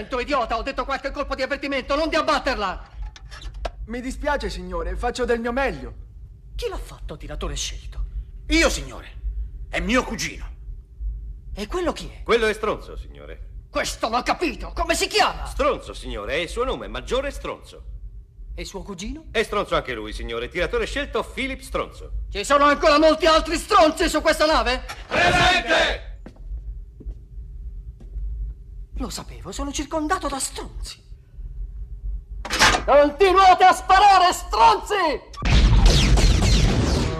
Attento, idiota, ho detto qualche colpo di avvertimento, non di abbatterla! Mi dispiace, signore, faccio del mio meglio. Chi l'ha fatto, tiratore scelto? Io, signore. È mio cugino. E quello chi è? Quello è Stronzo, signore. Questo l'ho capito! Come si chiama? Stronzo, signore, è il suo nome, Maggiore Stronzo. E suo cugino? È stronzo anche lui, signore. Tiratore scelto Philip Stronzo. Ci sono ancora molti altri stronzi su questa nave? Presente! Lo sapevo, sono circondato da stronzi. Continuate a sparare, stronzi!